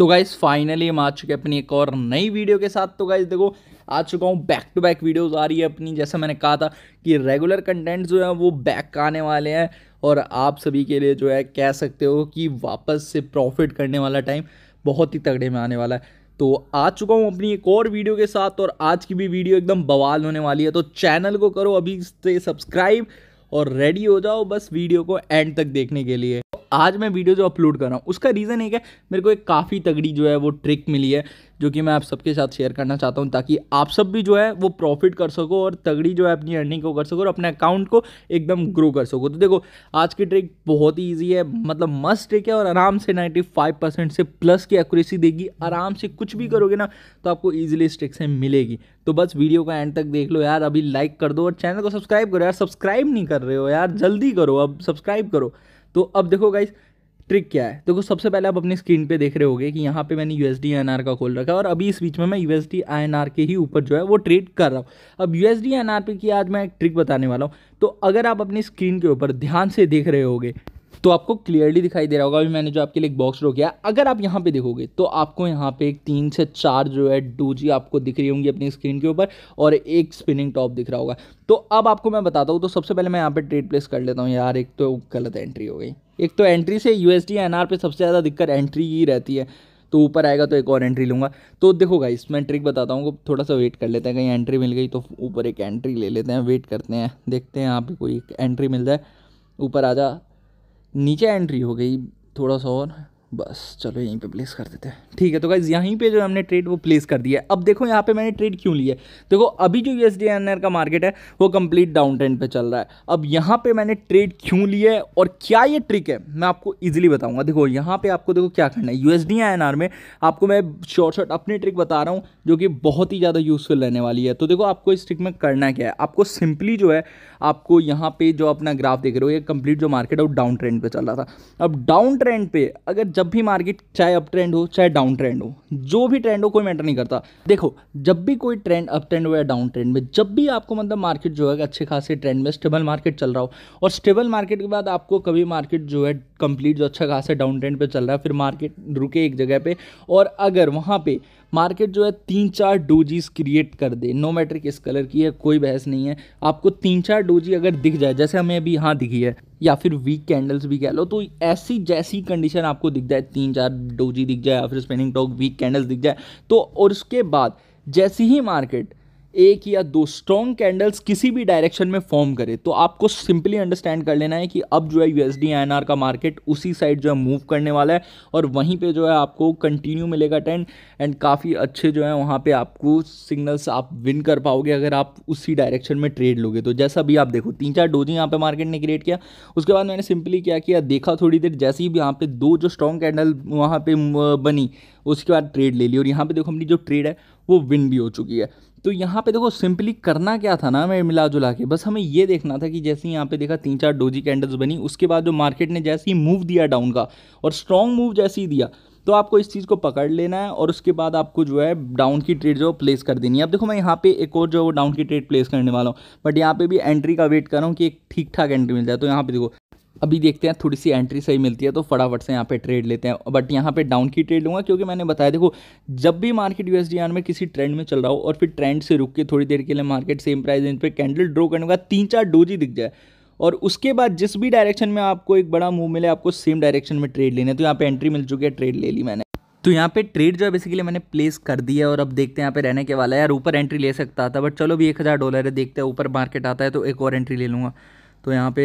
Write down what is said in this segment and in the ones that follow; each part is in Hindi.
तो गाइज फाइनली हम आ चुके अपनी एक और नई वीडियो के साथ तो गाइज देखो आ चुका हूँ बैक टू बैक वीडियोस आ रही है अपनी जैसा मैंने कहा था कि रेगुलर कंटेंट जो है वो बैक आने वाले हैं और आप सभी के लिए जो है कह सकते हो कि वापस से प्रॉफिट करने वाला टाइम बहुत ही तगड़े में आने वाला है तो आ चुका हूँ अपनी एक और वीडियो के साथ और आज की भी वीडियो एकदम बवाल होने वाली है तो चैनल को करो अभी से सब्सक्राइब और रेडी हो जाओ बस वीडियो को एंड तक देखने के लिए आज मैं वीडियो जो अपलोड कर रहा हूँ उसका रीज़न एक है मेरे को एक काफ़ी तगड़ी जो है वो ट्रिक मिली है जो कि मैं आप सबके साथ शेयर करना चाहता हूँ ताकि आप सब भी जो है वो प्रॉफिट कर सको और तगड़ी जो है अपनी अर्निंग को कर सको और अपने अकाउंट को एकदम ग्रो कर सको तो देखो आज की ट्रिक बहुत ही ईजी है मतलब मस्त ट्रिक है और आराम से नाइन्टी परसेंट से प्लस की एक्यूरेसी देगी आराम से कुछ भी करोगे ना तो आपको ईजिली इस ट्रिक से मिलेगी तो बस वीडियो का एंड तक देख लो यार अभी लाइक कर दो और चैनल को सब्सक्राइब करो यार सब्सक्राइब नहीं कर रहे हो यार जल्दी करो अब सब्सक्राइब करो तो अब देखो गाइज ट्रिक क्या है देखो सबसे पहले आप अपनी स्क्रीन पे देख रहे होगे कि यहाँ पे मैंने यू एस का खोल रखा है और अभी इस बीच में मैं यू एस के ही ऊपर जो है वो ट्रेड कर रहा हूँ अब यू एस पे की आज मैं एक ट्रिक बताने वाला हूँ तो अगर आप अपनी स्क्रीन के ऊपर ध्यान से देख रहे होगे तो आपको क्लियरली दिखाई दे रहा होगा अभी मैंने जो आपके लिए एक बॉक्स रोक किया अगर आप यहाँ पे देखोगे तो आपको यहाँ पे एक तीन से चार जो है टू जी आपको दिख रही होंगी अपनी स्क्रीन के ऊपर और एक स्पिनिंग टॉप दिख रहा होगा तो अब आपको मैं बताता हूँ तो सबसे पहले मैं यहाँ पर ट्रेड प्लेस कर लेता हूँ यार एक तो गलत एंट्री हो गई एक तो एंट्री से यू एस पे सबसे ज़्यादा दिक्कत एंट्री ही रहती है तो ऊपर आएगा तो एक और एंट्री लूँगा तो देखो गाइस मैं ट्रिक बताता हूँ थोड़ा सा वेट कर लेते हैं कहीं एंट्री मिल गई तो ऊपर एक एंट्री ले लेते हैं वेट करते हैं देखते हैं यहाँ पे कोई एंट्री मिल जाए ऊपर आ जा नीचे एंट्री हो गई थोड़ा सा और बस चलो यहीं पे प्लेस कर देते हैं ठीक है तो गाइज़ यहीं पे जो हमने ट्रेड वो प्लेस कर दिया है अब देखो यहाँ पे मैंने ट्रेड क्यों लिया है देखो अभी जो यूएस का मार्केट है वो कंप्लीट डाउन ट्रेंड पे चल रहा है अब यहाँ पे मैंने ट्रेड क्यों लिया है और क्या ये ट्रिक है मैं आपको ईजिली बताऊँगा देखो यहाँ पर आपको देखो क्या करना है यू एस में आपको मैं शॉर्ट शॉर्ट अपनी ट्रिक बता रहा हूँ जो कि बहुत ही ज़्यादा यूज़फुल रहने वाली है तो देखो आपको इस ट्रिक में करना क्या है आपको सिंपली जो है आपको यहाँ पर जो अपना ग्राफ देख रहे हो ये कंप्लीट जो मार्केट है वो डाउन ट्रेंड पर चल रहा था अब डाउन ट्रेंड पर अगर जब भी मार्केट चाहे अप ट्रेंड हो चाहे डाउन ट्रेंड हो जो भी ट्रेंड हो कोई मैटर नहीं करता देखो जब भी कोई ट्रेंड अप ट्रेंड हो या डाउन ट्रेंड में जब भी आपको मतलब मार्केट जो है अच्छे खासे ट्रेंड में स्टेबल मार्केट चल रहा हो और स्टेबल मार्केट के बाद आपको कभी मार्केट जो है कंप्लीट जो अच्छा खासा डाउन ट्रेंड पर चल रहा है फिर मार्केट रुके एक जगह पर और अगर वहाँ पर मार्केट जो है तीन चार डोजीज क्रिएट कर दे नो मैटर किस कलर की है कोई बहस नहीं है आपको तीन चार डोजी अगर दिख जाए जैसे हमें अभी यहाँ दिखी है या फिर वीक कैंडल्स भी कह लो तो ऐसी जैसी कंडीशन आपको दिख जाए तीन चार डोजी दिख जाए या फिर स्पेनिंग टॉक वीक कैंडल्स दिख जाए तो और उसके बाद जैसी ही मार्केट एक या दो स्ट्रॉन्ग कैंडल्स किसी भी डायरेक्शन में फॉर्म करे तो आपको सिंपली अंडरस्टैंड कर लेना है कि अब जो है यूएसडी एनआर का मार्केट उसी साइड जो है मूव करने वाला है और वहीं पे जो है आपको कंटिन्यू मिलेगा ट्रेंड एंड काफ़ी अच्छे जो है वहाँ पे आपको सिग्नल्स आप विन कर पाओगे अगर आप उसी डायरेक्शन में ट्रेड लोगे तो जैसा भी आप देखो तीन चार डोजी यहाँ पर मार्केट ने क्रिएट किया उसके बाद मैंने सिंपली क्या किया देखा थोड़ी देर जैसे ही यहाँ पर दो जो स्ट्रॉन्ग कैंडल वहाँ पर बनी उसके बाद ट्रेड ले ली और यहाँ पर देखो अपनी जो ट्रेड है वो विन भी हो चुकी है तो यहाँ पे देखो सिंपली करना क्या था ना मैं मिला जुला के बस हमें ये देखना था कि जैसे ही यहाँ पे देखा तीन चार डोजी कैंडल्स बनी उसके बाद जो मार्केट ने जैसे ही मूव दिया डाउन का और स्ट्रॉन्ग मूव जैसे ही दिया तो आपको इस चीज़ को पकड़ लेना है और उसके बाद आपको जो है डाउन की ट्रेड जो प्लेस कर देनी है अब देखो मैं यहाँ पे एक और जो डाउन की ट्रेड प्लेस करने वाला हूँ बट यहाँ पे भी एंट्री का वेट कर रहा हूँ कि एक ठीक ठाक एंट्री मिल जाए तो यहाँ पे देखो अभी देखते हैं थोड़ी सी एंट्री सही मिलती है तो फटाफट से यहाँ पे ट्रेड लेते हैं बट यहाँ पे डाउन की ट्रेड लूँगा क्योंकि मैंने बताया देखो जब भी मार्केट यूएसडी में किसी ट्रेंड में चल रहा हो और फिर ट्रेंड से रुक के थोड़ी देर के लिए मार्केट सेम प्राइस रेंज पे कैंडल ड्रॉ करने का तीन चार डोजी दिख जाए और उसके बाद जिस भी डायरेक्शन में आपको एक बड़ा मूव मिले आपको सेम डायरेक्शन में ट्रेड लेने तो यहाँ पर एंट्री मिल चुकी है ट्रेड ले ली मैंने तो यहाँ पे ट्रेड जो है बेसिकली मैंने प्लेस कर दिया और अब देखते हैं यहाँ पे रहने के वाला है यार ऊपर एंट्री ले सकता था बट चलो भी एक हज़ार डॉलर है देखते हैं ऊपर मार्केट आता है तो एक और एंट्री ले लूँगा तो यहाँ पे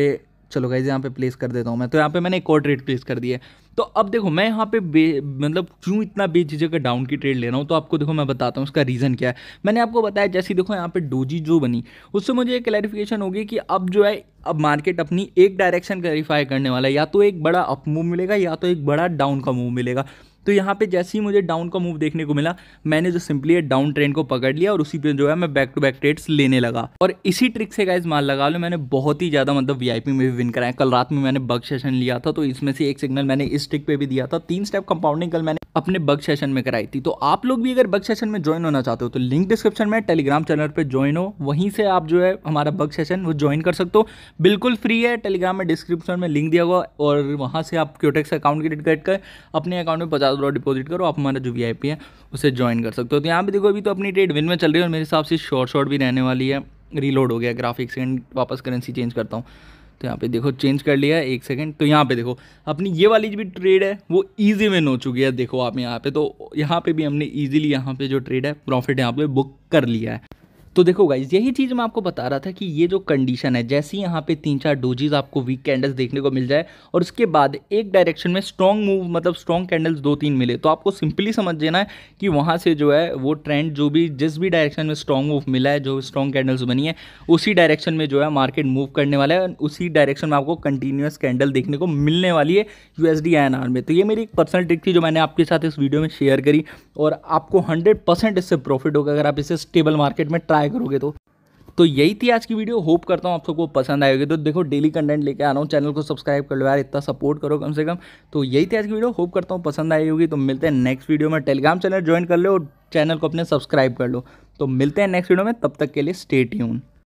चलो गाइज यहाँ पे प्लेस कर देता हूँ मैं तो यहाँ पे मैंने एक और ट्रेड प्लेस कर दिया है तो अब देखो मैं यहाँ पे बे मतलब क्यों इतना बेझिझक का डाउन की ट्रेड ले रहा हूँ तो आपको देखो मैं बताता हूँ उसका रीज़न क्या है मैंने आपको बताया जैसे देखो यहाँ पे डोजी जो बनी उससे मुझे क्लैरिफिकेशन होगी कि अब जो है अब मार्केट अपनी एक डायरेक्शन क्लैरिफाई करने वाला है या तो एक बड़ा अप मूव मिलेगा या तो एक बड़ा डाउन का मूव मिलेगा तो यहाँ पे जैसे ही मुझे डाउन का मूव देखने को मिला मैंने जो सिंपली डाउन ट्रेंड को पकड़ लिया और उसी पे जो है मैं बैक टू बैक ट्रेड्स लेने लगा और इसी ट्रिक से गाइज माल लगा लो मैंने बहुत ही ज़्यादा मतलब वीआईपी में भी विन कराया कल रात में मैंने बग सेशन लिया था तो इसमें से एक सिग्नल मैंने इस ट्रिक पे भी दिया था तीन स्टेप कंपाउंडिंग कल मैंने अपने बग सेशन में कराई थी तो आप लोग भी अगर बग सेशन में ज्वाइन होना चाहते हो तो लिंक डिस्क्रिप्शन में टेलीग्राम चैनल पर ज्वाइन हो वहीं से आप जो है हमारा बग सेशन वो ज्वाइन कर सकते हो बिल्कुल फ्री है टेलीग्राम में डिस्क्रिप्शन में लिंक दिया हुआ और वहाँ से आप क्योटेक्स अकाउंट क्रिएट कर अपने अकाउंट में पचास डॉलर डिपोजिट करो आप हमारा जो वी है उसे ज्वाइन कर सकते हो तो यहाँ पर देखो अभी तो अपनी ट्रेड विन में चल रही है और मेरे हिसाब से शॉर्ट शॉर्ट भी रहने वाली है रीलोड हो गया ग्राफिक्स एंड वापस करेंसी चेंज करता हूँ तो यहाँ पे देखो चेंज कर लिया है एक सेकेंड तो यहाँ पे देखो अपनी ये वाली जो भी ट्रेड है वो ईजी में हो चुकी है देखो आप यहाँ पे तो यहाँ पे भी हमने ईजिली यहाँ पे जो ट्रेड है प्रॉफिट यहाँ पे बुक कर लिया है तो देखो गाइज यही चीज़ मैं आपको बता रहा था कि ये जो कंडीशन है जैसे ही यहाँ पे तीन चार डोजेज आपको वीक कैंडल्स देखने को मिल जाए और उसके बाद एक डायरेक्शन में स्ट्रॉन्ग मूव मतलब स्ट्रॉन्ग कैंडल्स दो तीन मिले तो आपको सिंपली समझ लेना है कि वहां से जो है वो ट्रेंड जो भी जिस भी डायरेक्शन में स्ट्रॉन्ग मूव मिला है जो स्ट्रॉन्ग कैंडल्स बनी है उसी डायरेक्शन में जो है मार्केट मूव करने वाला है उसी डायरेक्शन में आपको कंटिन्यूस कैंडल देखने को मिलने वाली है यू एस में तो ये मेरी एक पर्सनल ट्रिक थी जो मैंने आपके साथ इस वीडियो में शेयर करी और आपको हंड्रेड इससे प्रॉफिट होगा अगर आप इसे स्टेबल मार्केट में ट्राई ट्राई करोगे तो तो यही थी आज की वीडियो होप करता हूँ आप सबको पसंद आएगी तो देखो डेली कंटेंट लेके आ रहा हूँ चैनल को सब्सक्राइब कर लो यार इतना सपोर्ट करो कम से कम तो यही थी आज की वीडियो होप करता हूँ पसंद आई होगी तो मिलते हैं नेक्स्ट वीडियो में टेलीग्राम चैनल ज्वाइन कर लो और चैनल को अपने सब्सक्राइब कर लो तो मिलते हैं नेक्स्ट वीडियो में तब तक के लिए स्टेट यून